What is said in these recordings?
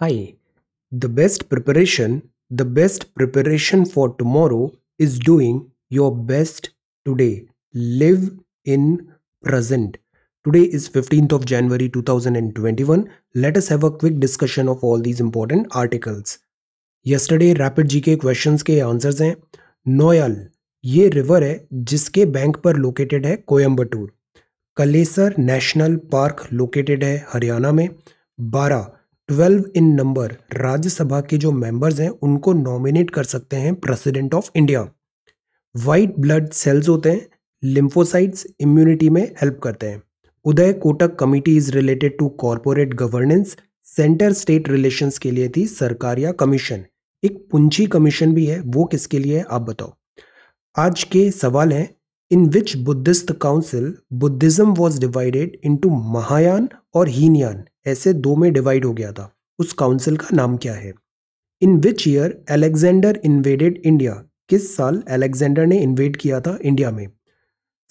Hi, the best preparation, the best preparation for tomorrow is doing your best today. Live in present. Today is 15th of January 2021. Let us have a quick discussion of all these important articles. Yesterday rapid GK questions के answers हैं नोयल ये river है जिसके bank पर located है Coimbatore Kalesar national park located है हरियाणा में बारह ट्वेल्व इन नंबर राज्यसभा के जो मेंबर्स हैं उनको नॉमिनेट कर सकते हैं president of India white blood cells होते हैं लिम्फोसाइट्स इम्यूनिटी में हेल्प करते हैं Uday Kotak committee is related to corporate governance centre state relations के लिए थी सरकार या कमीशन एक पुंछी कमीशन भी है वो किसके लिए है आप बताओ आज के सवाल हैं in which Buddhist council Buddhism was divided into Mahayana और हीनयान ऐसे दो में डिवाइड हो गया था उस काउंसिल का नाम क्या है in which year Alexander invaded India किस साल अलेक्जेंडर ने इन्वेड किया था इंडिया में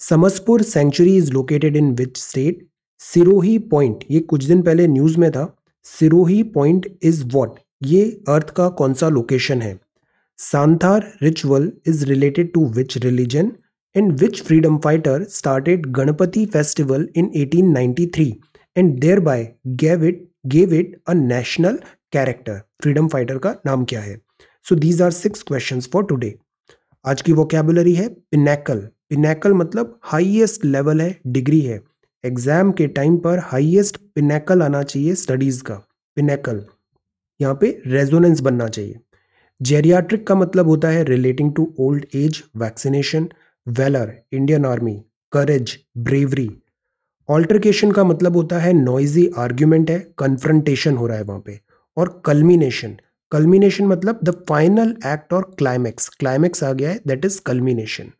Samaspur sanctuary is located in which state Sirohi point ये कुछ दिन पहले न्यूज़ में था सिरोही पॉइंट इज वॉट ये अर्थ का कौन सा लोकेशन है Santhara ritual is related to which religion and which freedom fighter started Ganpati festival in 1893 and thereby gave it gave it a national character freedom fighter का नाम क्या है so these are six question for today आज की vocabulary है pinnacle pinnacle मतलब highest level है degree है एग्जाम के टाइम पर हाइएस्ट पिनेकल आना चाहिए स्टडीज का पिनेकल यहाँ पे रेजोनेंस बनना चाहिए जेरियाट्रिक का मतलब होता है relating to old age vaccination valour Indian army courage bravery altercation का मतलब होता है नॉइजी आर्ग्यूमेंट है कन्फ्रंटेशन हो रहा है वहाँ पे और कल्मिनेशन कल्मिनेशन मतलब द फाइनल एक्ट और क्लाइमैक्स क्लाइमैक्स आ गया है that is culmination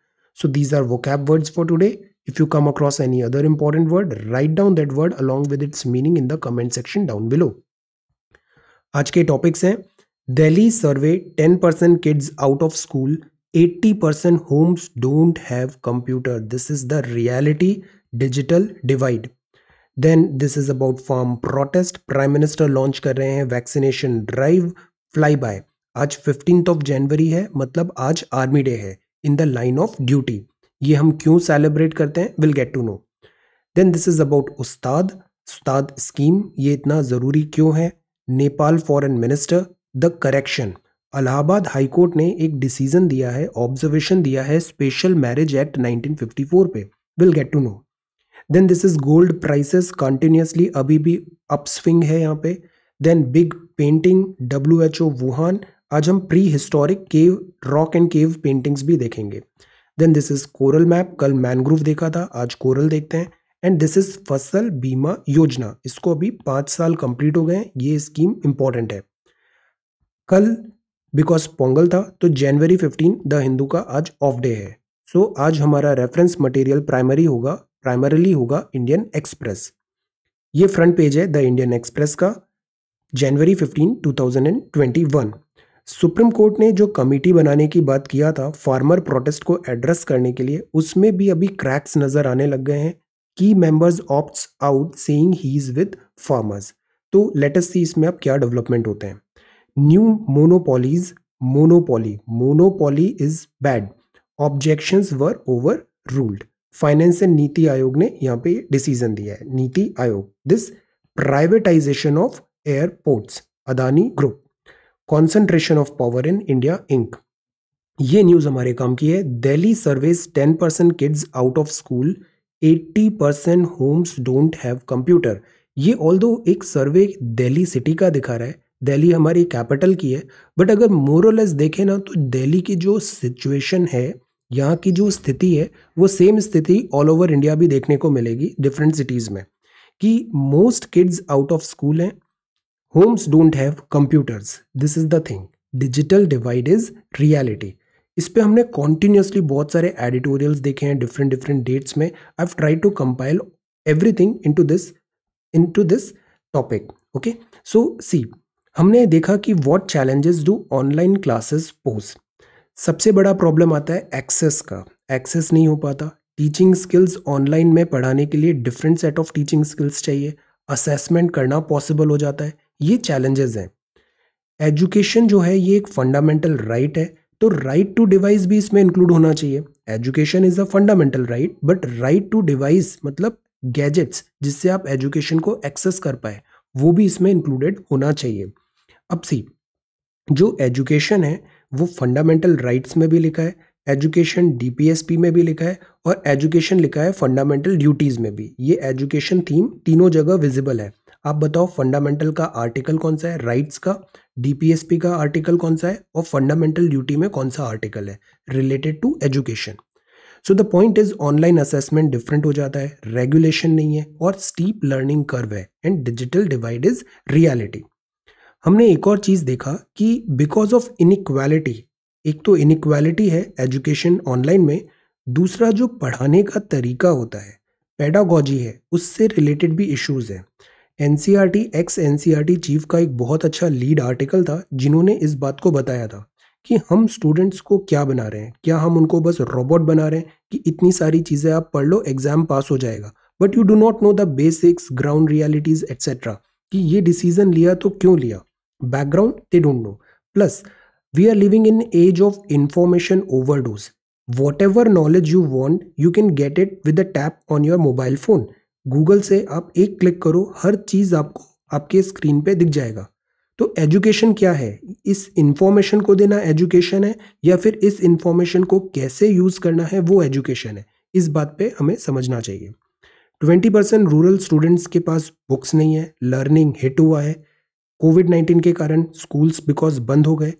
so these are vocab words for today if you come across any other important word write down that word along with its meaning in the comment section down below आज के topics हैं Delhi survey ten percent kids out of school eighty percent homes don't have computer this is the reality digital divide then this is about farm protest prime minister launch कर रहे हैं vaccination drive fly by आज fifteen of January है मतलब आज army day है in the line of duty ये हम क्यों सेलिब्रेट करते हैं will get to know then this is about Ustad Ustad scheme ये इतना ज़रूरी क्यों है Nepal foreign minister the correction Allahabad high court ने एक डिसीजन दिया है ऑब्जर्वेशन दिया है स्पेशल मैरिज एक्ट 1954 पे will get to know then this is gold prices continuously अभी भी अपस्विंग है यहाँ पे then big painting W H O Wuhan आज हम prehistoric cave rock and cave paintings भी देखेंगे then this is coral map कल मैनग्रोव देखा था आज कोरल देखते हैं and this is Fasal Bima योजना इसको अभी पाँच साल कंप्लीट हो गए हैं ये स्कीम इंपॉर्टेंट है कल बिकॉज पोंगल था तो जनवरी फिफ्टीन द हिंदू का आज ऑफ डे है सो so, आज हमारा रेफरेंस मटेरियल प्राइमरी होगा प्राइमरली होगा इंडियन एक्सप्रेस ये फ्रंट पेज है द इंडियन एक्सप्रेस का जनवरी 15 2021 सुप्रीम कोर्ट ने जो कमेटी बनाने की बात किया था फार्मर प्रोटेस्ट को एड्रेस करने के लिए उसमें भी अभी क्रैक्स नज़र आने लग गए हैं की members opt out saying he is with farmers तो लेटेस्ट सी इसमें अब क्या डेवलपमेंट होते हैं new monopolies monopoly monopoly is bad objections were overruled finance and NITI Aayog ने यहाँ पे डिसीजन दिया है NITI Aayog this privatisation of airports Adani group concentration of power in India Inc ये न्यूज़ हमारे काम की है Delhi survey ten percent kids out of school eighty percent homes don't have computer ये ऑल दो एक सर्वे दिल्ली सिटी का दिखा रहा है दिल्ली हमारी कैपिटल की है बट अगर मोरलेस देखें ना तो दिल्ली की जो सिचुएशन है यहाँ की जो स्थिति है वो सेम स्थिति ऑल ओवर इंडिया भी देखने को मिलेगी डिफरेंट सिटीज़ में कि most kids out of school हैं homes don't have computers this is the thing digital divide is reality इस पर हमने कॉन्टिन्यूसली बहुत सारे एडिटोरियल्स देखे हैं डिफरेंट डिफरेंट डेट्स में I have try to compile everything to this into this topic okay so see हमने देखा कि what challenges do online classes pose सबसे बड़ा प्रॉब्लम आता है एक्सेस का एक्सेस नहीं हो पाता टीचिंग स्किल्स ऑनलाइन में पढ़ाने के लिए different set of teaching skills चाहिए असेसमेंट करना पॉसिबल हो जाता है ये चैलेंजेस हैं एजुकेशन जो है ये एक फंडामेंटल राइट है तो राइट टू डिवाइस भी इसमें इंक्लूड होना चाहिए education is a fundamental right but right to device मतलब गैजेट्स जिससे आप एजुकेशन को एक्सेस कर पाए वो भी इसमें इंक्लूडेड होना चाहिए अब सी जो एजुकेशन है वो फंडामेंटल राइट्स में भी लिखा है एजुकेशन डीपीएसपी में भी लिखा है और एजुकेशन लिखा है फंडामेंटल ड्यूटीज़ में भी ये एजुकेशन थीम तीनों जगह विजिबल है आप बताओ फंडामेंटल का आर्टिकल कौन सा है राइट्स का डीपीएसपी का आर्टिकल कौन सा है और फंडामेंटल ड्यूटी में कौन सा आर्टिकल है related to education so the point is online assessment different हो जाता है रेगुलेशन नहीं है और स्टीप लर्निंग कर्व है and digital divide is reality हमने एक और चीज़ देखा कि बिकॉज ऑफ इनक्वालिटी एक तो इनक्वालिटी है एजुकेशन ऑनलाइन में दूसरा जो पढ़ाने का तरीका होता है पेडागॉजी है उससे रिलेटेड भी इश्यूज़ हैं N C R T ex N C R T chief का एक बहुत अच्छा लीड आर्टिकल था जिन्होंने इस बात को बताया था कि हम स्टूडेंट्स को क्या बना रहे हैं क्या हम उनको बस रोबोट बना रहे हैं कि इतनी सारी चीज़ें आप पढ़ लो एग्ज़ाम पास हो जाएगा but you do not know the basics ground realities etcetera कि ये डिसीजन लिया तो क्यों लिया background they don't know plus we are living in age of information those whatever knowledge you want you can get it with a tap on your mobile phone Google से आप एक click करो हर चीज़ आपको आपके screen पे दिख जाएगा तो एजुकेशन क्या है इस इंफॉर्मेशन को देना एजुकेशन है या फिर इस इन्फॉर्मेशन को कैसे यूज़ करना है वो एजुकेशन है इस बात पे हमें समझना चाहिए ट्वेंटी परसेंट रूरल स्टूडेंट्स के पास बुक्स नहीं है लर्निंग हिट हुआ है कोविड नाइन्टीन के कारण स्कूल्स बिकॉज बंद हो गए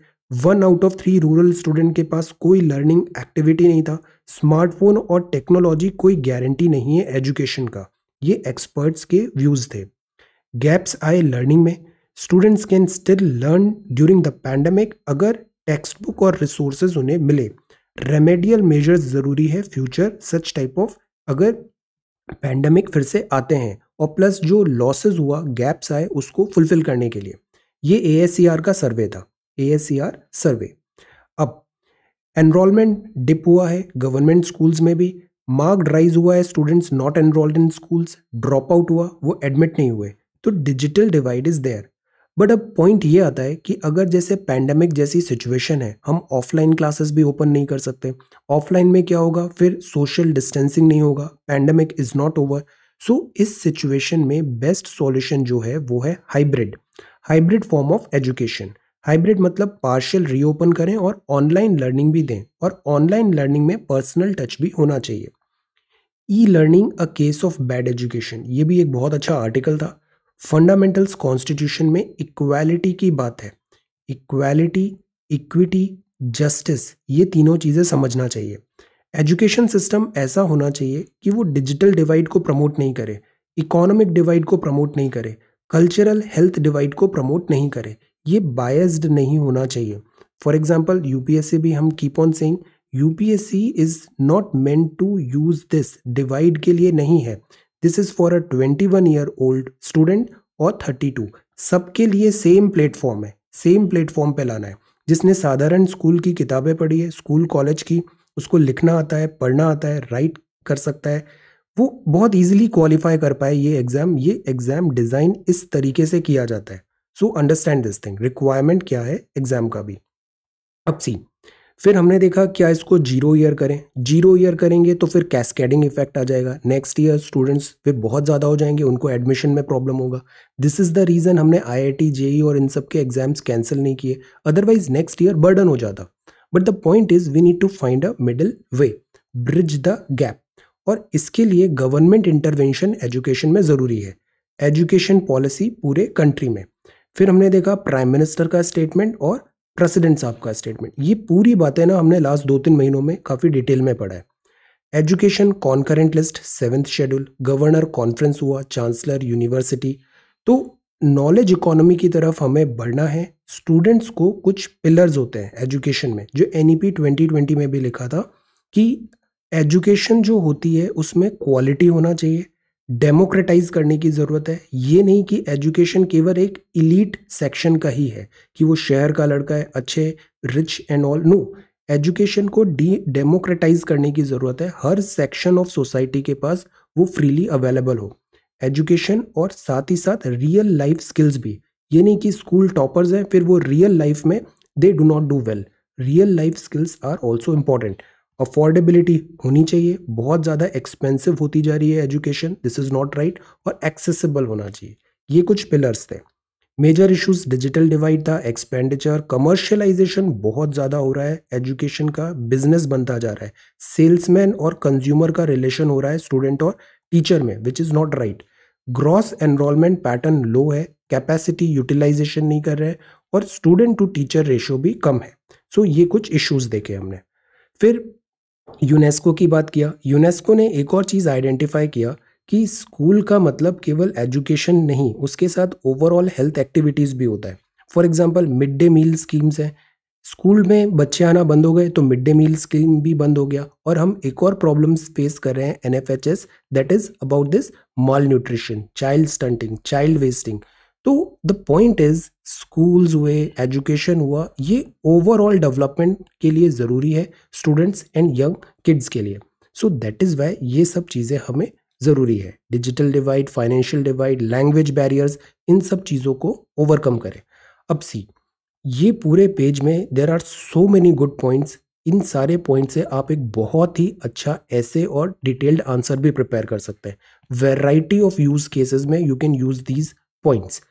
one out of three rural student के पास कोई लर्निंग एक्टिविटी नहीं था स्मार्टफोन और टेक्नोलॉजी कोई गारंटी नहीं है एजुकेशन का ये एक्सपर्ट्स के व्यूज़ थे गैप्स आए लर्निंग में students can still learn during the pandemic अगर टेक्स्ट बुक और रिसोर्सेज उन्हें मिले रेमेडियल मेजर्स ज़रूरी है फ्यूचर सच टाइप ऑफ अगर पैंडमिक फिर से आते हैं और प्लस जो लॉसेज हुआ गैप्स आए उसको फुलफिल करने के लिए ये ए का सर्वे था ए सर्वे अब एनरोलमेंट डिप हुआ है गवर्नमेंट स्कूल्स में भी मार्क राइज हुआ है students not enrolled in schools drop out हुआ वो एडमिट नहीं हुए तो digital divide is there but अब पॉइंट ये आता है कि अगर जैसे पैंडमिक जैसी सिचुएशन है हम ऑफलाइन क्लासेस भी ओपन नहीं कर सकते ऑफलाइन में क्या होगा फिर सोशल डिस्टेंसिंग नहीं होगा pandemic is not over so इस सिचुएशन में बेस्ट सॉल्यूशन जो है वो है hybrid hybrid form of education hybrid मतलब पार्शियल रीओपन करें और ऑनलाइन लर्निंग भी दें और ऑनलाइन लर्निंग में पर्सनल टच भी होना चाहिए e learning a case of bad education ये भी एक बहुत अच्छा आर्टिकल था फंडामेंटल्स कॉन्स्टिट्यूशन में इक्वालिटी की बात है इक्वालिटी इक्विटी जस्टिस ये तीनों चीज़ें समझना चाहिए एजुकेशन सिस्टम ऐसा होना चाहिए कि वो डिजिटल डिवाइड को प्रमोट नहीं करे इकोनॉमिक डिवाइड को प्रमोट नहीं करे कल्चरल हेल्थ डिवाइड को प्रमोट नहीं करे ये बायस्ड नहीं होना चाहिए फॉर एग्जाम्पल यू भी हम keep on S C is not meant to use this divide के लिए नहीं है this is for a 21 year old student और 32 सबके लिए सेम प्लेटफॉर्म है सेम प्लेटफॉर्म पे लाना है जिसने साधारण स्कूल की किताबें पढ़ी है स्कूल कॉलेज की उसको लिखना आता है पढ़ना आता है राइट कर सकता है वो बहुत ईजिली क्वालिफाई कर पाए ये एग्ज़ाम ये एग्ज़ाम डिज़ाइन इस तरीके से किया जाता है so understand this thing requirement क्या है एग्ज़ाम का भी अब सी फिर हमने देखा क्या इसको जीरो ईयर करें जीरो ईयर करेंगे तो फिर कैस्केडिंग इफेक्ट आ जाएगा नेक्स्ट ईयर स्टूडेंट्स फिर बहुत ज़्यादा हो जाएंगे उनको एडमिशन में प्रॉब्लम होगा दिस इज़ द रीज़न हमने आई आई टी जेई और इन सब के एग्जाम्स कैंसिल नहीं किए अदरवाइज नेक्स्ट ईयर बर्डन हो जाता but the point is we need to find a middle way bridge the gap और इसके लिए गवर्नमेंट इंटरवेंशन एजुकेशन में ज़रूरी है एजुकेशन पॉलिसी पूरे कंट्री में फिर हमने देखा प्राइम मिनिस्टर का स्टेटमेंट और प्रेसिडेंट साहब का स्टेटमेंट ये पूरी बातें ना हमने लास्ट दो तीन महीनों में काफ़ी डिटेल में पढ़ा है education concurrent list seventh schedule governor conference हुआ चांसलर यूनिवर्सिटी तो नॉलेज इकोनॉमी की तरफ हमें बढ़ना है स्टूडेंट्स को कुछ पिलर्स होते हैं एजुकेशन में जो एन ई पी में भी लिखा था कि एजुकेशन जो होती है उसमें क्वालिटी होना चाहिए डेमोक्रेटाइज करने की ज़रूरत है ये नहीं कि एजुकेशन केवल एक इलीट सेक्शन का ही है कि वो शहर का लड़का है अच्छे rich and all no education को डी डेमोक्रेटाइज करने की ज़रूरत है हर सेक्शन ऑफ सोसाइटी के पास वो फ्रीली अवेलेबल हो एजुकेशन और साथ ही साथ रियल लाइफ स्किल्स भी ये नहीं कि स्कूल टॉपर्स हैं फिर वो रियल लाइफ में they do not do well real life skills are also important affordability होनी चाहिए बहुत ज़्यादा एक्सपेंसिव होती जा रही है education this is not right और एक्सेसिबल होना चाहिए ये कुछ पिलर्स थे मेजर इश्यूज डिजिटल डिवाइड था एक्सपेंडिचर कमर्शियलाइजेशन बहुत ज़्यादा हो रहा है एजुकेशन का बिजनेस बनता जा रहा है सेल्समैन और कंज्यूमर का रिलेशन हो रहा है स्टूडेंट और टीचर में which is not right gross enrolment pattern low है कैपेसिटी यूटिलाइजेशन नहीं कर रहे और स्टूडेंट टू टीचर रेशो भी कम है सो so, ये कुछ इश्यूज़ देखे हमने फिर यूनेस्को की बात किया यूनेस्को ने एक और चीज़ आइडेंटिफाई किया कि स्कूल का मतलब केवल एजुकेशन नहीं उसके साथ ओवरऑल हेल्थ एक्टिविटीज़ भी होता है for example mid day meal schemes हैं स्कूल में बच्चे आना बंद हो गए तो मिड डे मील स्कीम भी बंद हो गया और हम एक और प्रॉब्लम्स फेस कर रहे हैं N F H S that is about this malnutrition child stunting child wasting तो द पॉइंट इज स्कूल्स हुए एजुकेशन हुआ ये ओवरऑल डेवलपमेंट के लिए ज़रूरी है स्टूडेंट्स एंड यंग किड्स के लिए सो दैट इज़ वाई ये सब चीज़ें हमें ज़रूरी है digital divide financial divide language barriers इन सब चीज़ों को ओवरकम करें अब सी ये पूरे पेज में there are so many good points इन सारे पॉइंट से आप एक बहुत ही अच्छा ऐसे और डिटेल्ड आंसर भी प्रिपेयर कर सकते हैं वेराइटी ऑफ यूज केसेस में you can use these points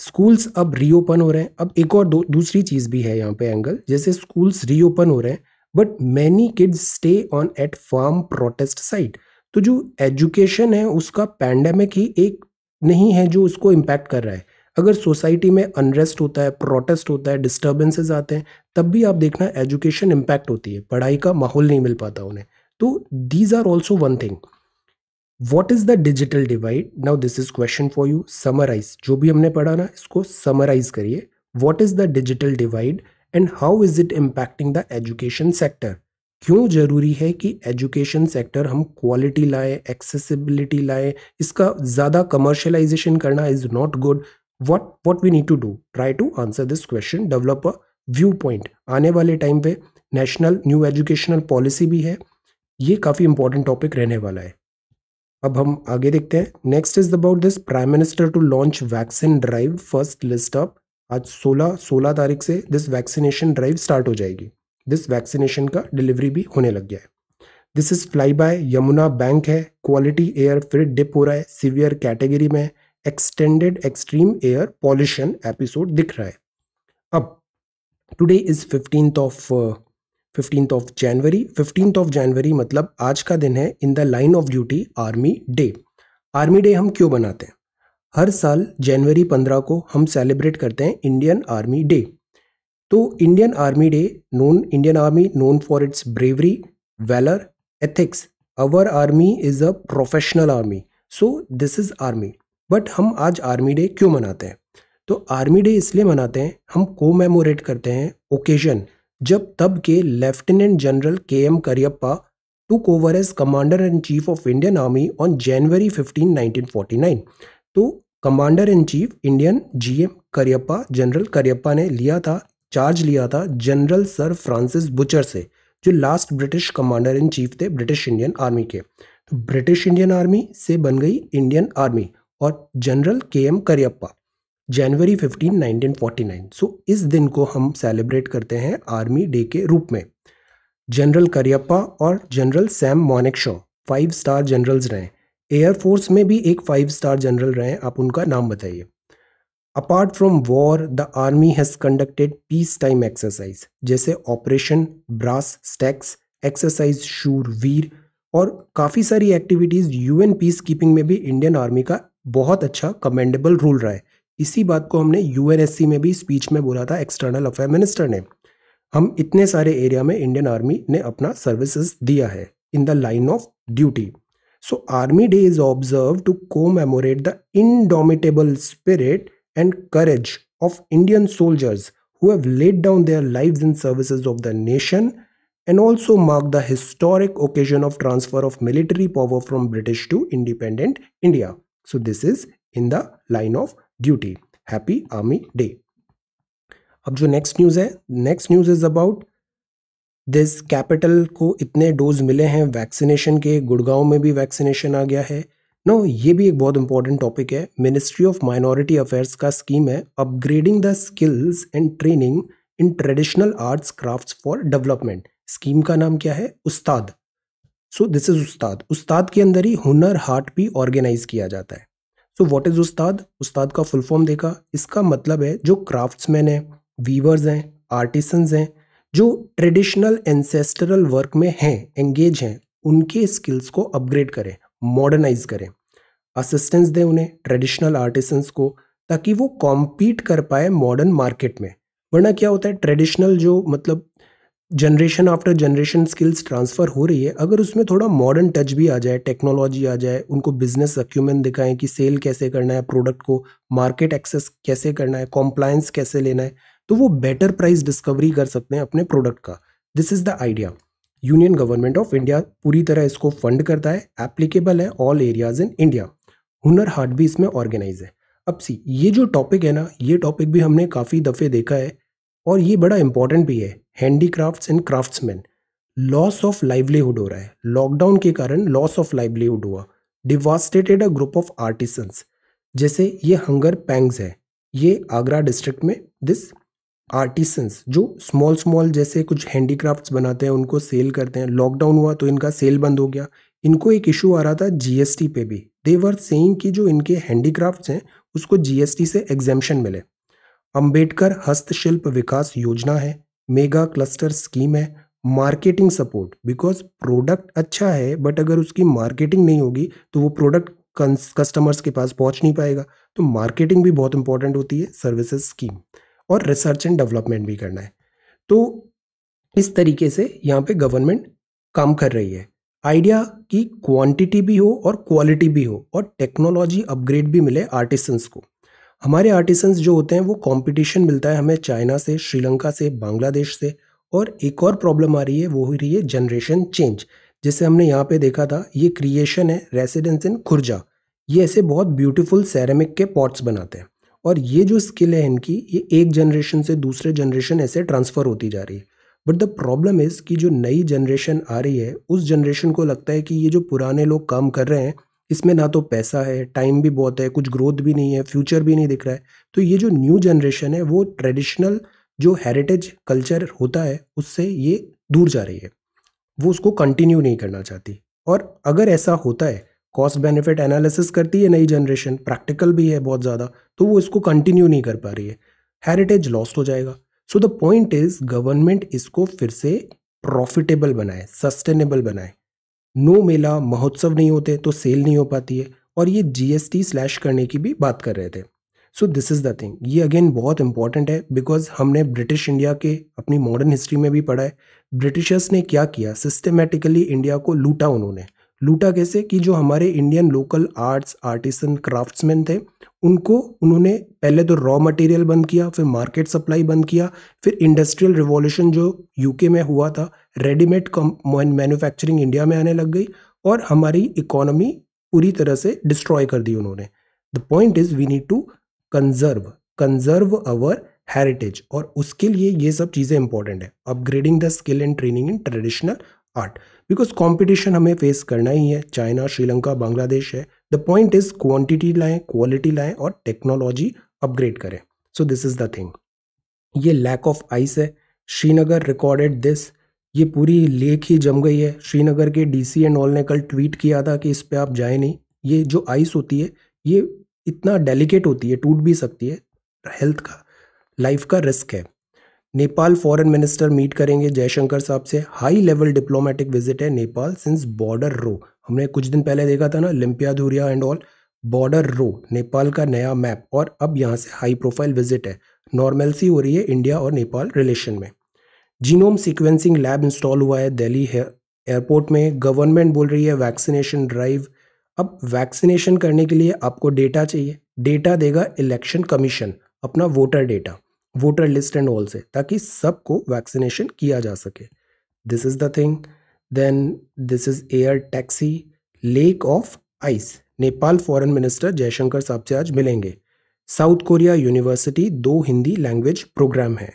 schools अब रीओपन हो रहे हैं अब एक और दो दूसरी चीज़ भी है यहाँ पे एंगल जैसे स्कूल्स रीओपन हो रहे हैं but many kids stay on at farm protest site तो जो एजुकेशन है उसका पैंडमिक ही एक नहीं है जो उसको इम्पैक्ट कर रहा है अगर सोसाइटी में अनरेस्ट होता है प्रोटेस्ट होता है डिस्टर्बेंसेज आते हैं तब भी आप देखना एजुकेशन इम्पैक्ट होती है पढ़ाई का माहौल नहीं मिल पाता उन्हें तो these are also one thing what is the digital divide now this is question for you summarise जो भी हमने पढ़ा ना इसको समराइज करिए what is the digital divide and how is it impacting the education sector क्यों जरूरी है कि एजुकेशन सेक्टर हम क्वालिटी लाए एक्सेसिबिलिटी लाए इसका ज़्यादा कमर्शलाइजेशन करना is not good what what we need to do try to answer this question develop a view point आने वाले टाइम पे नेशनल न्यू एजुकेशनल पॉलिसी भी है ये काफ़ी इंपॉर्टेंट टॉपिक रहने वाला है अब हम आगे देखते हैं next is about this prime minister to launch vaccine drive first list up आज 16 16 तारीख से दिस वैक्सीनेशन ड्राइव स्टार्ट हो जाएगी दिस वैक्सीनेशन का डिलीवरी भी होने लग गया है this is fly by Yamuna bank है क्वालिटी एयर फिर डिप हो रहा है सीवियर कैटेगरी में extended extreme air pollution episode दिख रहा है अब today is fifteenth of fifteenth of January fifteenth of January मतलब आज का दिन है in the line of duty army day army day हम क्यों बनाते हैं हर साल जनवरी पंद्रह को हम सेलिब्रेट करते हैं इंडियन आर्मी डे तो Indian army day known Indian army known for its bravery valour ethics our army is a professional army so this is army but हम आज आर्मी डे क्यों मनाते हैं तो आर्मी डे इसलिए मनाते हैं हम को मेमोरेट करते हैं ओकेजन जब तब के lieutenant general K M Cariappa took over as commander in chief of Indian army on January 15 1949 तो commander in chief Indian G M Cariappa general Cariappa ने लिया था चार्ज लिया था जनरल सर फ्रांसिस बुचर से जो last British commander in chief थे British Indian army के तो ब्रिटिश इंडियन आर्मी से बन गई इंडियन आर्मी और general K M Cariappa January 15, 1949 so so, इस दिन को हम सेलिब्रेट करते हैं आर्मी डे के रूप में जनरल करियप्पा और general Sam Manekshaw five star generals रहे एयरफोर्स में भी एक फाइव स्टार जनरल रहे आप उनका नाम बताइए apart from war the army has conducted peace time exercise जैसे operation Brasstacks exercise Shoor Veer और काफ़ी सारी एक्टिविटीज़ यूएन पीस कीपिंग में भी इंडियन आर्मी का बहुत अच्छा कमेंडेबल रोल रहा है इसी बात को हमने यू में भी स्पीच में बोला था एक्सटर्नल अफेयर मिनिस्टर ने हम इतने सारे एरिया में इंडियन आर्मी ने अपना सर्विसेज दिया है in the line of duty so army day is observe to commemorate the indomitable spirit and courage of Indian soldiers who laid down their lives in services of the nation and also mark the historic occasion of transfer of military power from British to independent India so this is in the line of duty happy army day अब जो next news है next news is about this capital को इतने dose मिले हैं vaccination के गुड़गांव में भी वैक्सीनेशन आ गया है नो ये भी एक बहुत इंपॉर्टेंट टॉपिक है मिनिस्ट्री ऑफ माइनॉरिटी अफेयर्स का स्कीम है upgrading the skills and training in traditional arts crafts for development scheme का नाम क्या है उस्ताद सो दिस इज उस्ताद उस्ताद के अंदर ही हुनर हाट भी ऑर्गेनाइज किया जाता है सो वॉट इज़ उस्ताद उस्ताद का फुल फॉर्म देखा इसका मतलब है जो क्राफ्ट्समैन हैं वीवर्स हैं आर्टिसंस हैं जो ट्रेडिशनल एनसेस्टरल वर्क में हैं एंगेज हैं उनके स्किल्स को अपग्रेड करें मॉडर्नाइज करें असिस्टेंस दें उन्हें ट्रेडिशनल आर्टिसंस को ताकि वो कॉम्पीट कर पाए मॉडर्न मार्केट में वरना क्या होता है ट्रेडिशनल जो मतलब generation after generation skills transfer हो रही है अगर उसमें थोड़ा मॉडर्न टच भी आ जाए टेक्नोलॉजी आ जाए उनको बिजनेस अक्यूमेंट दिखाएं कि सेल कैसे करना है प्रोडक्ट को मार्केट एक्सेस कैसे करना है कॉम्प्लायंस कैसे लेना है तो वो बेटर प्राइस डिस्कवरी कर सकते हैं अपने प्रोडक्ट का this is the idea union government of India पूरी तरह इसको फंड करता है एप्लीकेबल है ऑल एरियाज इन इंडिया हुनर हाट भी इसमें ऑर्गेनाइज है अब सी ये जो टॉपिक है ना ये टॉपिक भी हमने काफ़ी दफ़े देखा है और ये बड़ा इंपॉर्टेंट भी है handicraft and craftsman loss of livelihood हो रहा है लॉकडाउन के कारण लॉस ऑफ लाइवलीहुड हुआ devastated a group of artisans जैसे ये हंगर पैंग्स है ये आगरा डिस्ट्रिक्ट में दिस आर्टिसंस जो स्मॉल स्मॉल जैसे कुछ हैंडीक्राफ्ट्स बनाते हैं उनको सेल करते हैं लॉकडाउन हुआ तो इनका सेल बंद हो गया इनको एक इशू आ रहा था जीएसटी पे भी देवर सेइंग कि जो इनके हैंडीक्राफ्ट्स हैं उसको जीएसटी से एग्जेम्पन मिले अंबेडकर हस्तशिल्प विकास योजना है मेगा क्लस्टर स्कीम है मार्केटिंग सपोर्ट बिकॉज प्रोडक्ट अच्छा है बट अगर उसकी मार्केटिंग नहीं होगी तो वो प्रोडक्ट कस्टमर्स के पास पहुंच नहीं पाएगा तो मार्केटिंग भी बहुत इंपॉर्टेंट होती है सर्विसेज स्कीम और रिसर्च एंड डेवलपमेंट भी करना है तो इस तरीके से यहाँ पे गवर्नमेंट काम कर रही है आइडिया की क्वांटिटी भी हो और क्वालिटी भी हो और टेक्नोलॉजी अपग्रेड भी मिले आर्टिस्ट को हमारे आर्टिसंस जो होते हैं वो कंपटीशन मिलता है हमें चाइना से श्रीलंका से बांग्लादेश से और एक और प्रॉब्लम आ रही है वो हो रही है जनरेशन चेंज जिसे हमने यहाँ पे देखा था ये क्रिएशन है रेसिडेंस इन खुर्जा ये ऐसे बहुत ब्यूटीफुल सैरमिक के पॉट्स बनाते हैं और ये जो स्किल है इनकी ये एक जनरेशन से दूसरे जनरेशन ऐसे ट्रांसफ़र होती जा रही है बट द प्रॉब्लम इज़ कि जो नई जनरेशन आ रही है उस जनरेशन को लगता है कि ये जो पुराने लोग काम कर रहे हैं इसमें ना तो पैसा है टाइम भी बहुत है कुछ ग्रोथ भी नहीं है फ्यूचर भी नहीं दिख रहा है तो ये जो न्यू जनरेशन है वो ट्रेडिशनल जो हेरिटेज कल्चर होता है उससे ये दूर जा रही है वो उसको कंटिन्यू नहीं करना चाहती और अगर ऐसा होता है कॉस्ट बेनिफिट एनालिसिस करती है नई जनरेशन प्रैक्टिकल भी है बहुत ज़्यादा तो वो इसको कंटिन्यू नहीं कर पा रही है हेरिटेज लॉस्ट हो जाएगा so the point is government इसको फिर से प्रॉफिटेबल बनाए सस्टेनेबल बनाए नो मेला महोत्सव नहीं होते तो सेल नहीं हो पाती है और ये जीएसटी स्लैश करने की भी बात कर रहे थे so this is the thing ये अगेन बहुत इंपॉर्टेंट है बिकॉज हमने ब्रिटिश इंडिया के अपनी मॉडर्न हिस्ट्री में भी पढ़ा है ब्रिटिशर्स ने क्या किया सिस्टमेटिकली इंडिया को लूटा उन्होंने लूटा कैसे कि जो हमारे Indian local arts artisan craftsman थे उनको उन्होंने पहले तो रॉ मटेरियल बंद किया फिर मार्केट सप्लाई बंद किया फिर इंडस्ट्रियल रिवॉल्यूशन जो यूके में हुआ था रेडीमेड मैन्युफैक्चरिंग इंडिया में आने लग गई और हमारी इकोनॉमी पूरी तरह से डिस्ट्रॉय कर दी उन्होंने the point is we need to conserve conserve our heritage और उसके लिए ये सब चीज़ें इंपॉर्टेंट है upgrading the skill and training in traditional art because competition हमें फेस करना ही है चाइना श्रीलंका बांग्लादेश है द पॉइंट इज क्वान्टिटी लाएँ क्वालिटी लाएँ और टेक्नोलॉजी अपग्रेड करें so this is the thing ये लैक ऑफ आइस है श्रीनगर रिकॉर्डेड दिस ये पूरी लेक ही जम गई है श्रीनगर के डीसी एंड ऑल ने कल ट्वीट किया था कि इस पर आप जाए नहीं ये जो आइस होती है ये इतना डेलिकेट होती है टूट भी सकती है हेल्थ का लाइफ का रिस्क है नेपाल फॉरेन मिनिस्टर मीट करेंगे जयशंकर साहब से हाई लेवल डिप्लोमेटिक विजिट है नेपाल सिंस बॉर्डर रो हमने कुछ दिन पहले देखा था ना Limpiyadhura and all border रो नेपाल का नया मैप और अब यहाँ से हाई प्रोफाइल विजिट है नॉर्मल सी हो रही है इंडिया और नेपाल रिलेशन में जीनोम सिक्वेंसिंग लैब इंस्टॉल हुआ है दिल्ली है एयरपोर्ट में गवर्नमेंट बोल रही है वैक्सीनेशन ड्राइव अब वैक्सीनेशन करने के लिए आपको डेटा चाहिए डेटा देगा इलेक्शन कमीशन अपना voter data voter list and all से ताकि सबको वैक्सीनेशन किया जा सके this is the thing then this is air taxi lake of ice Nepal foreign minister Jaishankar साहब से आज मिलेंगे साउथ कोरिया यूनिवर्सिटी दो हिंदी लैंग्वेज प्रोग्राम है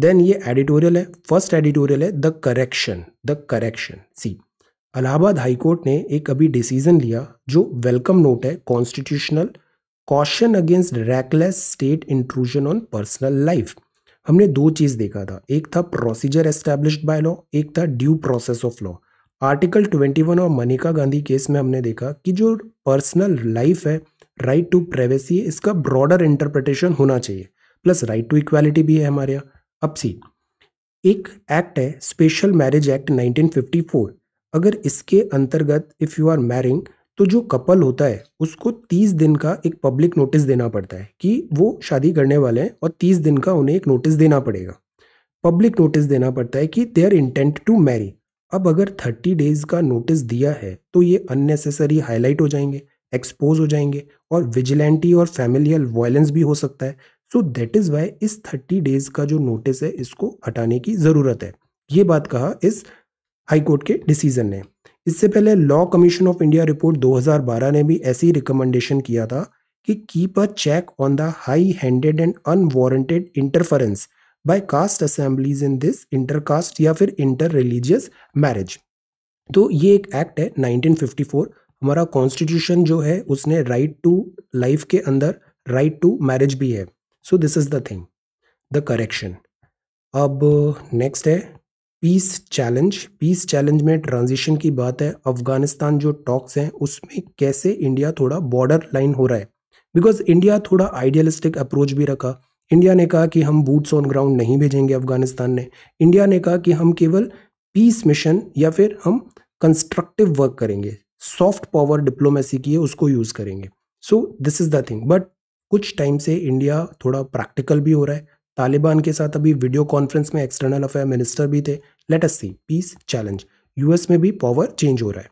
देन ये एडिटोरियल है फर्स्ट एडिटोरियल है द करेक्शन द करेक्शन सी इलाहाबाद हाईकोर्ट ने एक अभी डिसीजन लिया जो वेलकम नोट है constitutional caution against reckless state intrusion on personal life हमने दो चीज देखा था एक था प्रोसीजर एस्टेब्लिश बाय लॉ एक था due process of law article 21 और मनिका गांधी केस में हमने देखा कि जो पर्सनल लाइफ है राइट टू प्राइवेसी है इसका ब्रॉडर इंटरप्रिटेशन होना चाहिए प्लस राइट टू इक्वालिटी भी है हमारे यहाँ अब सी एक एक्ट है स्पेशल मैरिज एक्ट 1954 अगर इसके अंतर्गत इफ़ यू आर मैरिंग तो जो कपल होता है उसको तीस दिन का एक पब्लिक नोटिस देना पड़ता है कि वो शादी करने वाले हैं और तीस दिन का उन्हें एक नोटिस देना पड़ेगा पब्लिक नोटिस देना पड़ता है कि they are intent to marry अब अगर थर्टी डेज़ का नोटिस दिया है तो ये अननेसेसरी हाईलाइट हो जाएंगे एक्सपोज हो जाएंगे और विजिलेंटी और फैमिलियल वायलेंस भी हो सकता है सो दैट इज़ वाई इस थर्टी डेज़ का जो नोटिस है इसको हटाने की ज़रूरत है ये बात कहा इस हाई कोर्ट के डिसीजन ने इससे पहले law commission of India report 2012 ने भी ऐसी रिकमेंडेशन किया था कि keep a check on the high handed and unwarranted interference by caste assemblies in this intercaste या फिर इंटर रिलीजियस मैरिज तो ये एक एक्ट है 1954 हमारा कॉन्स्टिट्यूशन जो है उसने राइट टू लाइफ के अंदर राइट टू मैरिज भी है so this is the thing the correction अब नेक्स्ट है पीस चैलेंज पीस चैलेंज में ट्रांजिशन की बात है अफगानिस्तान जो टॉक्स हैं उसमें कैसे इंडिया थोड़ा बॉर्डर लाइन हो रहा है बिकॉज इंडिया थोड़ा आइडियलिस्टिक अप्रोच भी रखा इंडिया ने कहा कि हम बूट्स ऑन ग्राउंड नहीं भेजेंगे अफगानिस्तान ने इंडिया ने कहा कि हम केवल पीस मिशन या फिर हम कंस्ट्रक्टिव वर्क करेंगे सॉफ्ट पावर डिप्लोमेसी की है उसको यूज़ करेंगे so this is the thing but कुछ टाइम से इंडिया थोड़ा प्रैक्टिकल भी हो रहा है तालिबान के साथ अभी वीडियो कॉन्फ्रेंस में एक्सटर्नल अफेयर मिनिस्टर भी थे let us see peace challenge US में भी पावर चेंज हो रहा है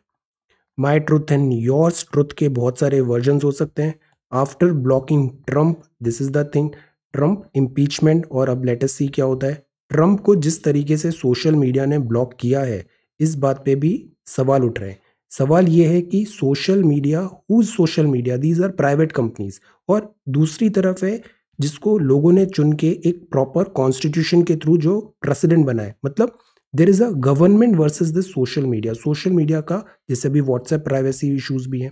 my truth and yours truth के बहुत सारे वर्जन हो सकते हैं after blocking Trump this is the thing Trump impeachment और अब लेटेस्ट सी क्या होता है ट्रम्प को जिस तरीके से सोशल मीडिया ने ब्लॉक किया है इस बात पे भी सवाल उठ रहे हैं सवाल ये है कि social media whose social media these are private companies और दूसरी तरफ है जिसको लोगों ने चुन के एक प्रॉपर कॉन्स्टिट्यूशन के थ्रू जो प्रेसिडेंट बनाए मतलब there is a government versus the social media social media का जैसे अभी व्हाट्सएप प्राइवेसी इशूज़ भी हैं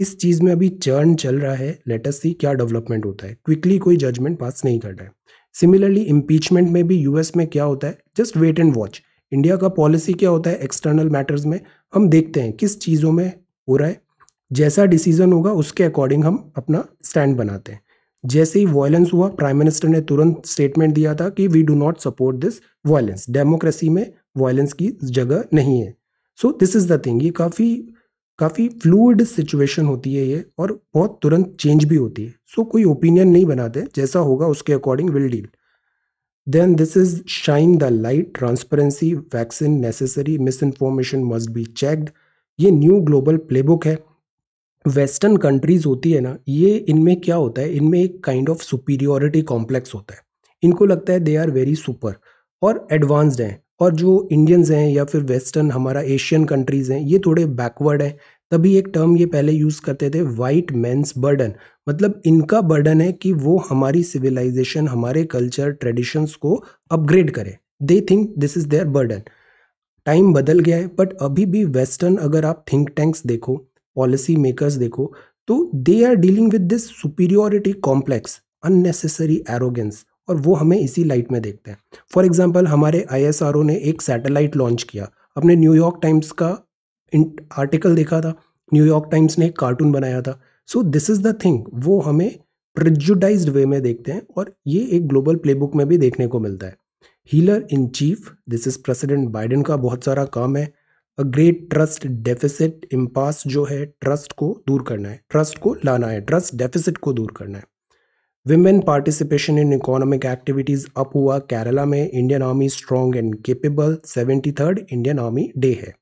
इस चीज़ में अभी चर्न चल रहा है लेटेस्ट सी क्या डेवलपमेंट होता है क्विकली कोई जजमेंट पास नहीं कर रहा है सिमिलरली इम्पीचमेंट में भी यूएस में क्या होता है just wait and watch India का पॉलिसी क्या होता है एक्सटर्नल मैटर्स में हम देखते हैं किस चीज़ों में हो रहा है जैसा डिसीजन होगा उसके अकॉर्डिंग हम अपना स्टैंड बनाते हैं जैसे ही वायलेंस हुआ प्राइम मिनिस्टर ने तुरंत स्टेटमेंट दिया था कि we do not support this violence democracy में वायलेंस की जगह नहीं है so this is the thing ये काफ़ी काफ़ी फ्लूड सिचुएशन होती है ये और बहुत तुरंत चेंज भी होती है सो so, कोई ओपिनियन नहीं बनाते जैसा होगा उसके according will deal then this is shine the light transparency vaccine necessary misinformation must be checked ये न्यू ग्लोबल प्लेबुक है वेस्टर्न कंट्रीज़ होती है ना ये इनमें क्या होता है इनमें एक काइंड ऑफ सुपीरियोरिटी कॉम्प्लेक्स होता है इनको लगता है दे आर वेरी सुपर और एडवांस्ड हैं और जो इंडियंस हैं या फिर वेस्टर्न हमारा एशियन कंट्रीज़ हैं ये थोड़े बैकवर्ड हैं तभी एक टर्म ये पहले यूज़ करते थे वाइट मैंस बर्डन मतलब इनका बर्डन है कि वो हमारी सिविलाइजेशन हमारे कल्चर ट्रेडिशंस को अपग्रेड करें they think this is their burden time बदल गया है बट अभी भी वेस्टर्न अगर आप थिंक टैंक्स देखो पॉलिसी मेकर्स देखो तो they are dealing with this superiority complex unnecessary arrogance और वो हमें इसी लाइट में देखते हैं फॉर एग्जाम्पल हमारे आई ने एक सैटेलाइट लॉन्च किया अपने न्यूयॉर्क टाइम्स का आर्टिकल देखा था न्यूयॉर्क टाइम्स ने एक कार्टून बनाया था so this is the thing वो हमें प्रिजुडाइज वे में देखते हैं और ये एक ग्लोबल प्लेबुक में भी देखने को मिलता है healer in chief this is president Biden का बहुत सारा काम है a great trust deficit impasse जो है ट्रस्ट को दूर करना है ट्रस्ट को लाना है ट्रस्ट डेफिसिट को दूर करना है women participation in economic activities up हुआ केरला में Indian army strong and capable seventy third Indian army day है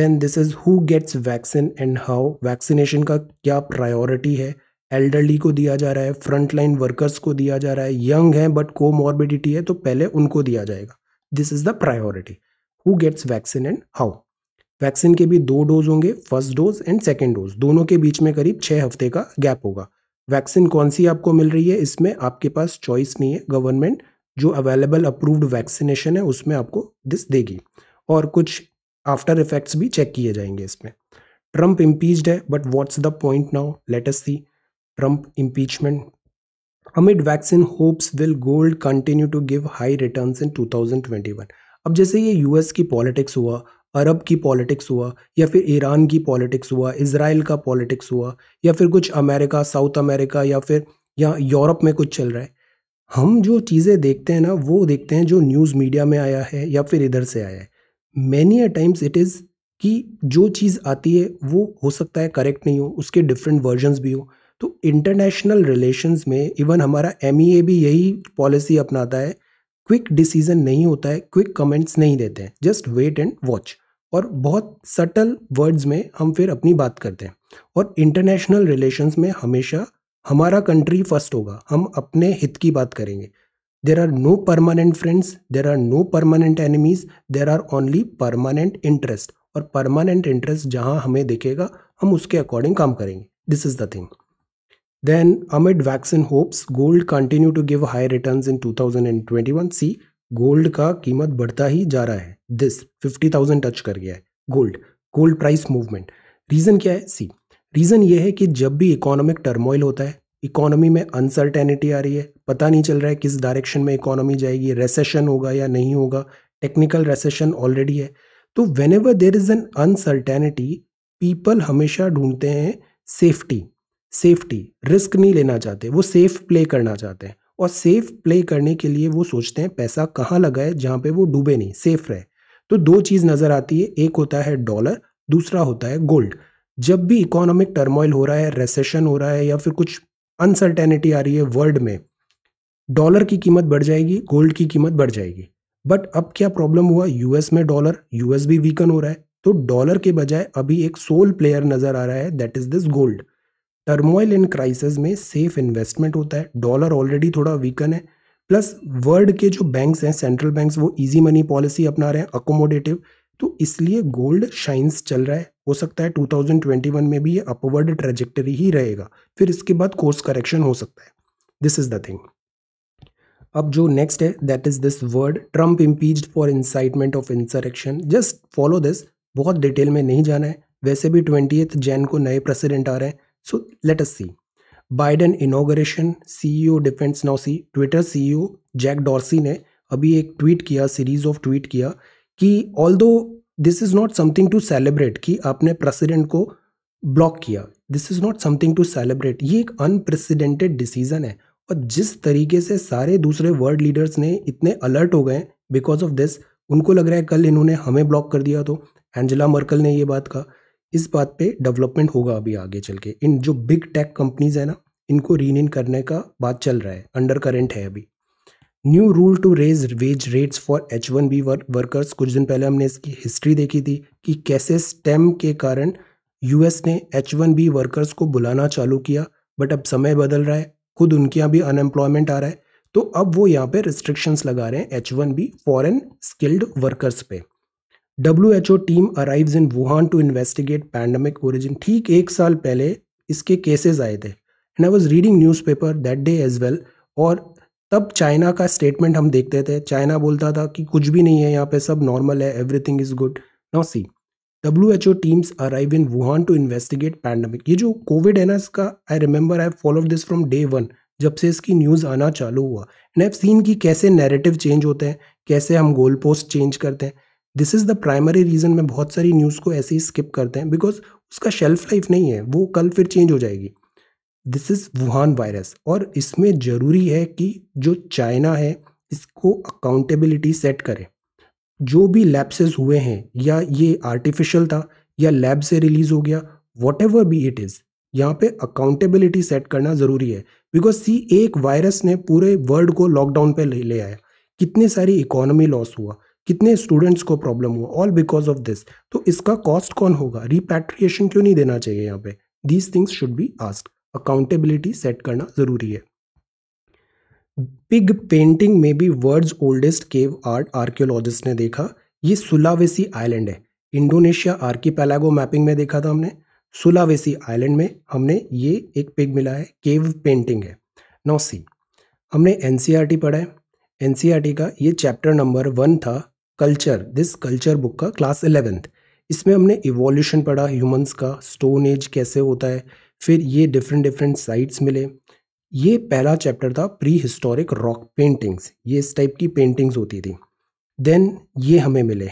then this is who gets vaccine and how vaccination का क्या प्रायोरिटी है एल्डरली को दिया जा रहा है फ्रंट लाइन वर्कर्स को दिया जा रहा है यंग हैं बट कोमॉर्बिडिटी है तो पहले उनको दिया जाएगा this is the priority who gets vaccine and how vaccine के भी दो डोज होंगे first dose and second dose दोनों के बीच में करीब छः हफ्ते का गैप होगा वैक्सीन कौन सी आपको मिल रही है इसमें आपके पास चॉइस नहीं है गवर्नमेंट जो अवेलेबल अप्रूव्ड वैक्सीनेशन है उसमें आपको दिस देगी और कुछ आफ्टर इफेक्ट्स भी चेक किए जाएंगे इसमें ट्रम्प इम्पीच्ड है but what's the point now latest see Trump impeachment will gold continue to give high return in two thousand twenty one अब जैसे ये यूएस की पॉलिटिक्स हुआ अरब की पॉलिटिक्स हुआ या फिर ईरान की पॉलिटिक्स हुआ इसराइल का पॉलिटिक्स हुआ या फिर कुछ अमेरिका साउथ अमेरिका या फिर यहाँ यूरोप में कुछ चल रहा है हम जो चीज़ें देखते हैं ना वो देखते हैं जो न्यूज़ मीडिया में आया है या फिर इधर से आया है many a times it is कि जो चीज़ आती है वो हो सकता है करेक्ट नहीं हो उसके डिफरेंट वर्जन्स भी हो तो इंटरनेशनल रिलेशंस में इवन हमारा एम e भी यही पॉलिसी अपनाता है क्विक डिसीजन नहीं होता है क्विक कमेंट्स नहीं देते हैं जस्ट वेट एंड वॉच और बहुत सटल वर्ड्स में हम फिर अपनी बात करते हैं और इंटरनेशनल रिलेशंस में हमेशा हमारा कंट्री फर्स्ट होगा हम अपने हित की बात करेंगे there are no permanent friends there are no permanent enemies there are only permanent interest और परमानेंट इंटरेस्ट जहाँ हमें दिखेगा हम उसके अकॉर्डिंग काम करेंगे this is the thing Then amid vaccine hopes gold continue to give high returns in 2021 see gold का कीमत बढ़ता ही जा रहा है दिस 50,000 टच कर गया है gold gold price movement reason क्या है सी रीज़न ये है कि जब भी इकोनॉमिक टर्मोइल होता है इकोनॉमी में अनसर्टेनिटी आ रही है पता नहीं चल रहा है किस डायरेक्शन में इकोनॉमी जाएगी रेसेशन होगा या नहीं होगा टेक्निकल रेसेशन ऑलरेडी है तो whenever there is an uncertainty people हमेशा ढूंढते हैं सेफ्टी सेफ्टी रिस्क नहीं लेना चाहते वो सेफ प्ले करना चाहते हैं और सेफ प्ले करने के लिए वो सोचते हैं पैसा कहाँ लगाए जहाँ पे वो डूबे नहीं सेफ रहे तो दो चीज़ नज़र आती है एक होता है डॉलर दूसरा होता है गोल्ड जब भी इकोनॉमिक टर्मोइल हो रहा है रेसेशन हो रहा है या फिर कुछ अनसर्टेनिटी आ रही है वर्ल्ड में डॉलर की कीमत बढ़ जाएगी गोल्ड की कीमत बढ़ जाएगी बट अब क्या प्रॉब्लम हुआ यूएस में डॉलर यूएस भी वीकन हो रहा है तो डॉलर के बजाय अभी एक सोल प्लेयर नज़र आ रहा है that is this gold turmoil in crisis में सेफ इन्वेस्टमेंट होता है डॉलर ऑलरेडी थोड़ा वीकन है प्लस वर्ल्ड के जो बैंक्स हैं सेंट्रल बैंक्स वो इजी मनी पॉलिसी अपना रहे हैं अकोमोडेटिव तो इसलिए गोल्ड शाइन्स चल रहा है हो सकता है 2021 में भी ये अपवर्ड ट्रेजेक्टरी ही रहेगा फिर इसके बाद कोर्स करेक्शन हो सकता है दिस इज़ द थिंग अब जो नेक्स्ट है that is this word Trump impeached for incitement of insurrection just follow this बहुत डिटेल में नहीं जाना है वैसे भी ट्वेंटी जैन को नए प्रेसिडेंट आ रहे हैं So let us see. Biden inauguration CEO depends now see Twitter CEO Jack Dorsey ने अभी एक ट्वीट किया सीरीज ऑफ ट्वीट किया कि although this is not something to celebrate कि आपने प्रेसिडेंट को ब्लॉक किया this is not something to celebrate ये एक अनप्रेसिडेंटेड डिसीजन है और जिस तरीके से सारे दूसरे वर्ल्ड लीडर्स ने इतने अलर्ट हो गए बिकॉज ऑफ दिस उनको लग रहा है कल इन्होंने हमें ब्लॉक कर दिया तो एंजला मर्कल ने ये बात कहा इस बात पे डेवलपमेंट होगा अभी आगे चल के इन जो बिग टेक कंपनीज है ना इनको रीन इन करने का बात चल रहा है अंडर करेंट है अभी new rule to raise wage rates for H one B workers कुछ दिन पहले हमने इसकी हिस्ट्री देखी थी कि कैसे स्टेम के कारण यूएस ने एच वन बी वर्कर्स को बुलाना चालू किया बट अब समय बदल रहा है खुद उनके यहाँ भी अनएम्प्लॉयमेंट आ रहा है तो अब वो यहाँ पे रिस्ट्रिक्शंस लगा रहे हैं H one B foreign skilled workers पे W H O team arrives in Wuhan to investigate pandemic origin ठीक एक साल पहले इसके केसेस आए थे and I was reading newspaper that day as well और तब चाइना का स्टेटमेंट हम देखते थे चाइना बोलता था कि कुछ भी नहीं है यहाँ पे सब नॉर्मल है everything is good now see W H O teams arrive in Wuhan to investigate pandemic ये जो कोविड है ना इसका I remember I follow this from day one जब से इसकी न्यूज़ आना चालू हुआ एंड आई सीन कि कैसे नेरेटिव चेंज होते हैं कैसे हम गोल पोस्ट चेंज करते हैं this is the primary reason में बहुत सारी न्यूज़ को ऐसे ही स्किप करते हैं बिकॉज उसका शेल्फ लाइफ नहीं है वो कल फिर चेंज हो जाएगी दिस इज़ वुहान वायरस और इसमें ज़रूरी है कि जो चाइना है इसको अकाउंटेबिलिटी सेट करे जो भी लैब्सेस हुए हैं या ये आर्टिफिशियल था या लैब से रिलीज़ हो गया whatever be it is यहाँ पे अकाउंटेबिलिटी सेट करना ज़रूरी है बिकॉज सी एक वायरस ने पूरे वर्ल्ड को लॉकडाउन पे ले, ले आया कितने सारी इकोनॉमी लॉस हुआ कितने स्टूडेंट्स को प्रॉब्लम हुआ ऑल बिकॉज ऑफ दिस तो इसका कॉस्ट कौन होगा रिपैट्रिएशन क्यों नहीं देना चाहिए यहाँ पे these things should be ask accountability set करना ज़रूरी है पिग पेंटिंग में भी world oldest cave art archaeologist ने देखा ये सुलावेसी आइलैंड है इंडोनेशिया पैलागो मैपिंग में देखा था हमने सुलावेसी आइलैंड में हमने ये एक पिग मिला है केव पेंटिंग है नौ सी हमने एनसीआरटी e पढ़ा है एनसीआरटी e का ये चैप्टर नंबर वन था कल्चर दिस कल्चर बुक का क्लास एलेवेंथ इसमें हमने इवोल्यूशन पढ़ा ह्यूमंस का स्टोन एज कैसे होता है फिर ये डिफरेंट डिफरेंट साइट्स मिले ये पहला चैप्टर था प्री हिस्टोरिक रॉक पेंटिंग्स ये इस टाइप की पेंटिंग्स होती थी देन ये हमें मिले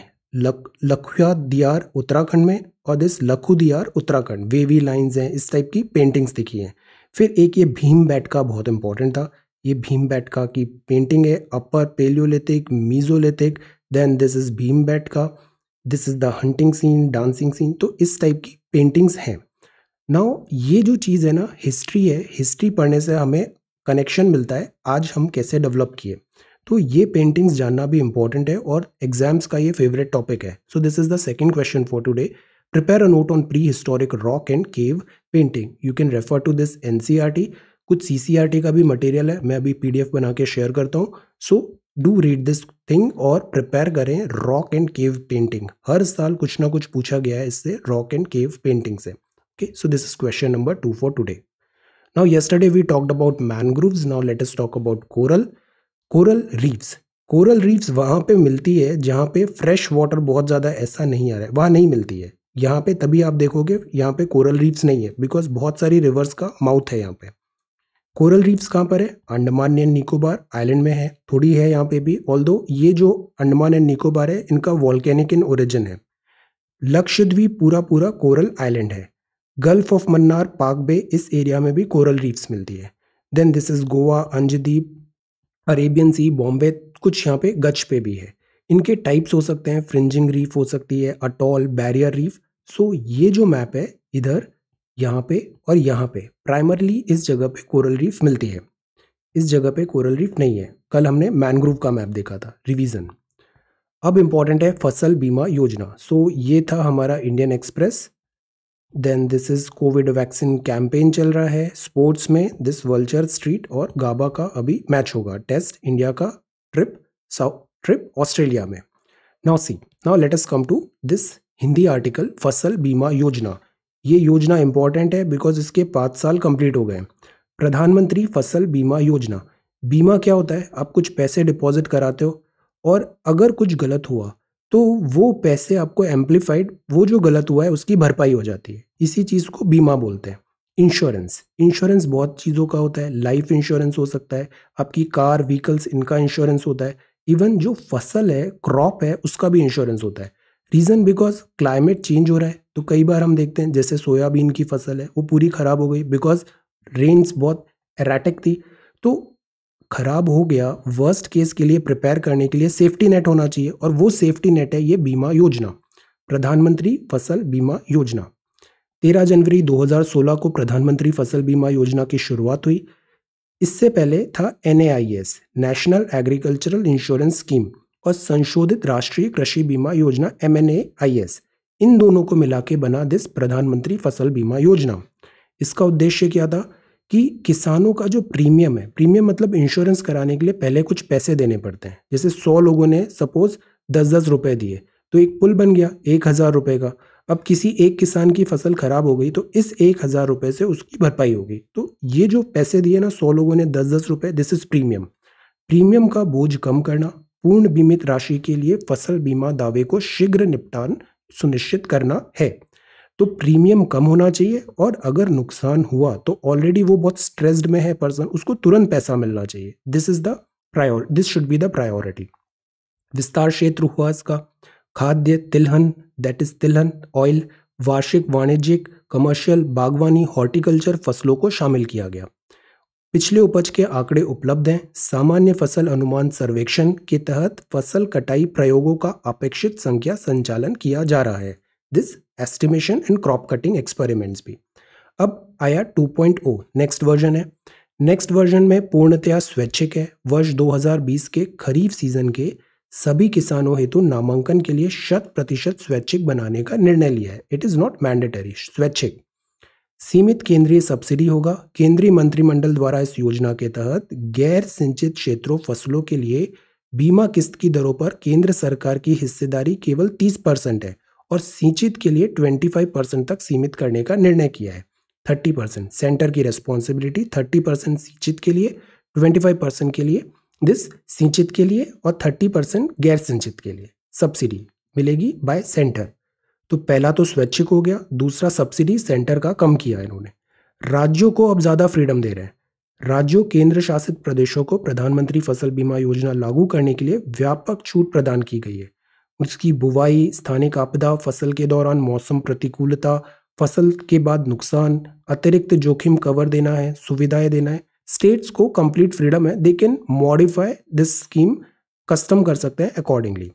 लक लखुआ दियार उत्तराखंड में और दिस लखु दियार उत्तराखंड वेवी लाइंस हैं इस टाइप की पेंटिंग्स दिखी हैं फिर एक ये भीम बैठका बहुत इंपॉर्टेंट था ये भीम बैठका की पेंटिंग है upper paleolithic mesolithic then this is भीम बैट का this is the hunting scene dancing scene तो इस टाइप की पेंटिंग्स हैं नाउ ये जो चीज़ है ना हिस्ट्री है हिस्ट्री पढ़ने से हमें कनेक्शन मिलता है आज हम कैसे डेवलप किए तो ये पेंटिंग्स जानना भी इम्पॉर्टेंट है और एग्जाम्स का ये फेवरेट टॉपिक है so this is the second question for today prepare a note on prehistoric rock and cave painting you can refer to this and कुछ सी e का भी मटेरियल है मैं अभी पी बना के शेयर करता हूँ so do read this thing और प्रिपेयर करें रॉक एंड केव पेंटिंग हर साल कुछ ना कुछ पूछा गया है इससे रॉक एंड केव पेंटिंग से okay so this is question number two for today now yesterday we talked about mangroves now let talk about coral coral reefs coral reefs वहाँ पे मिलती है जहाँ पे फ्रेश वाटर बहुत ज़्यादा ऐसा नहीं आ रहा है वहाँ नहीं मिलती है यहाँ पे तभी आप देखोगे यहाँ पे कोरल रीव्स नहीं है बिकॉज बहुत सारी रिवर्स का माउथ है यहाँ पे कोरल रीफ्स कहाँ पर है अंडमान एंड निकोबार आइलैंड में है थोड़ी है यहाँ पे भी ऑल ये जो अंडमान एंड निकोबार है इनका वॉल्केनिक इन ओरिजिन है लक्षद्वीप पूरा पूरा कोरल आइलैंड है gulf of Mannar Palk bay इस एरिया में भी कोरल रीफ्स मिलती है then this is Goa Anjadip Arabian sea Bombay कुछ यहाँ पे गच पे भी है इनके टाइप्स हो सकते हैं फ्रिंजिंग रीफ हो सकती है अटॉल बैरियर रीफ सो ये जो मैप है इधर यहाँ पे और यहाँ पे प्राइमरली इस जगह पे कोरल रीफ मिलती है इस जगह पे कोरल रीफ नहीं है कल हमने मैनग्रोव का मैप देखा था रिवीजन अब इम्पॉर्टेंट है फसल बीमा योजना सो so, ये था हमारा Indian Express then this is covid vaccine campaign चल रहा है स्पोर्ट्स में दिस वल्चर स्ट्रीट और गाबा का अभी मैच होगा टेस्ट इंडिया का ट्रिप साउथ ट्रिप ऑस्ट्रेलिया में now see now let us come to this Hindi article Fasal Bima योजना ये योजना इंपॉर्टेंट है बिकॉज इसके पाँच साल कंप्लीट हो गए प्रधानमंत्री फसल बीमा योजना बीमा क्या होता है आप कुछ पैसे डिपॉजिट कराते हो और अगर कुछ गलत हुआ तो वो पैसे आपको एम्पलीफाइड वो जो गलत हुआ है उसकी भरपाई हो जाती है इसी चीज़ को बीमा बोलते हैं इंश्योरेंस इंश्योरेंस बहुत चीज़ों का होता है लाइफ इंश्योरेंस हो सकता है आपकी कार व्हीकल्स इनका इंश्योरेंस होता है इवन जो फसल है क्रॉप है उसका भी इंश्योरेंस होता है रीज़न बिकॉज क्लाइमेट चेंज हो रहा है तो कई बार हम देखते हैं जैसे सोयाबीन की फसल है वो पूरी ख़राब हो गई बिकॉज रेन्स बहुत एराटिक थी तो ख़राब हो गया वर्स्ट केस के लिए प्रिपेयर करने के लिए सेफ्टी नेट होना चाहिए और वो सेफ्टी नेट है ये बीमा योजना प्रधानमंत्री फसल बीमा योजना तेरह जनवरी 2016 को प्रधानमंत्री फसल बीमा योजना की शुरुआत हुई इससे पहले था an national agricultural insurance scheme और संशोधित राष्ट्रीय कृषि बीमा योजना एम एन इन दोनों को मिला के बना दिस प्रधानमंत्री फसल बीमा योजना इसका उद्देश्य क्या था कि किसानों का जो प्रीमियम है प्रीमियम मतलब इंश्योरेंस कराने के लिए पहले कुछ पैसे देने पड़ते हैं जैसे सौ लोगों ने सपोज दस दस रुपए दिए तो एक पुल बन गया एक हज़ार रुपये का अब किसी एक किसान की फसल खराब हो गई तो इस एक हज़ार रुपये से उसकी भरपाई होगी तो ये जो पैसे दिए ना सौ लोगों ने दस दस रुपये दिस इज़ प्रीमियम प्रीमियम का बोझ कम करना पूर्ण बीमित राशि के लिए फसल बीमा दावे को शीघ्र निपटान सुनिश्चित करना है तो प्रीमियम कम होना चाहिए और अगर नुकसान हुआ तो ऑलरेडी वो बहुत स्ट्रेस्ड में है पर्सन उसको तुरंत पैसा मिलना चाहिए this is the prior this should be the priority विस्तार क्षेत्र हुआ इसका खाद्य तिलहन दैट इज तिलहन ऑयल वार्षिक वाणिज्यिक कमर्शियल बागवानी हॉर्टिकल्चर फसलों को शामिल किया गया पिछले उपज के आंकड़े उपलब्ध हैं सामान्य फसल अनुमान सर्वेक्षण के तहत फसल कटाई प्रयोगों का अपेक्षित संख्या संचालन किया जा रहा है this estimation and crop cutting experiments भी अब आया 2.0 नेक्स्ट वर्जन है नेक्स्ट वर्जन में पूर्णतया स्वैच्छिक है वर्ष 2020 के खरीफ सीजन के सभी किसानों हेतु नामांकन के लिए शत प्रतिशत स्वैच्छिक बनाने का निर्णय लिया है इट इज़ नॉट मैंडेटरी स्वैच्छिक सीमित केंद्रीय सब्सिडी होगा केंद्रीय मंत्रिमंडल द्वारा इस योजना के तहत गैर सिंचित क्षेत्रों फसलों के लिए बीमा किस्त की दरों पर केंद्र सरकार की हिस्सेदारी केवल 30 परसेंट है और सिंचित के लिए 25 परसेंट तक सीमित करने का निर्णय किया है 30 परसेंट सेंटर की रेस्पॉन्सिबिलिटी 30 परसेंट सिंचित के लिए 25 परसेंट के लिए दिस सिंचित के लिए और 30 परसेंट गैर सिंचित के लिए सब्सिडी मिलेगी बाय सेंटर तो पहला तो स्वैच्छिक हो गया दूसरा सब्सिडी सेंटर का कम किया इन्होंने राज्यों को अब ज़्यादा फ्रीडम दे रहे हैं राज्यों केंद्र शासित प्रदेशों को प्रधानमंत्री फसल बीमा योजना लागू करने के लिए व्यापक छूट प्रदान की गई है उसकी बुवाई स्थानिक आपदा फसल के दौरान मौसम प्रतिकूलता फसल के बाद नुकसान अतिरिक्त जोखिम कवर देना है सुविधाएं देना है स्टेट्स को कंप्लीट फ्रीडम है they can modify this scheme custom कर सकते हैं अकॉर्डिंगली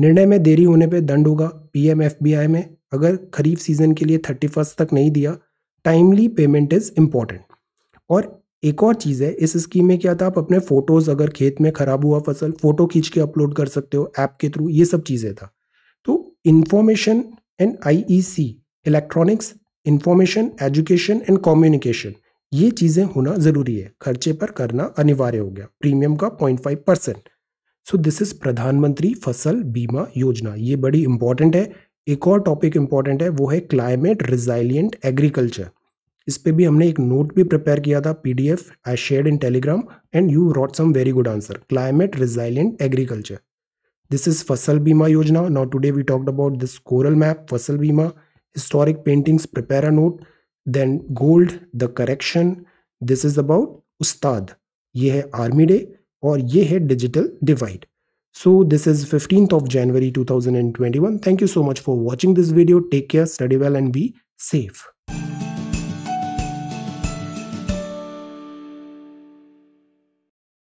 निर्णय में देरी होने पर दंड होगा पीएम एफबीआई में अगर खरीफ सीजन के लिए थर्टी फर्स्ट तक नहीं दिया टाइमली पेमेंट इज़ इम्पॉर्टेंट और एक और चीज़ है इस स्कीम में क्या था आप अपने फ़ोटोज़ अगर खेत में ख़राब हुआ फसल फ़ोटो खींच के अपलोड कर सकते हो ऐप के थ्रू ये सब चीज़ें था तो information and IEC electronics information education and communication ये चीज़ें होना ज़रूरी है खर्चे पर करना अनिवार्य हो गया प्रीमियम का point five percent so this is Pradhan Mantri Fasal Bima योजना ये बड़ी इंपॉर्टेंट है एक और टॉपिक इंपॉर्टेंट है वो है क्लाइमेट रिजाइलियंट एग्रीकल्चर इस पर भी हमने एक नोट भी प्रिपेयर किया था P D F I share in Telegram and you wrote some very good answer climate resilient agriculture this is Fasal Bima Yojana not today we talked about this coral map Fasal Bima historic paintings prepare a note then gold the correction this is about Ustad ये है army day और ये है digital divide so this is fifteen of January 2021 thank you so much for watching this video take care study well and be safe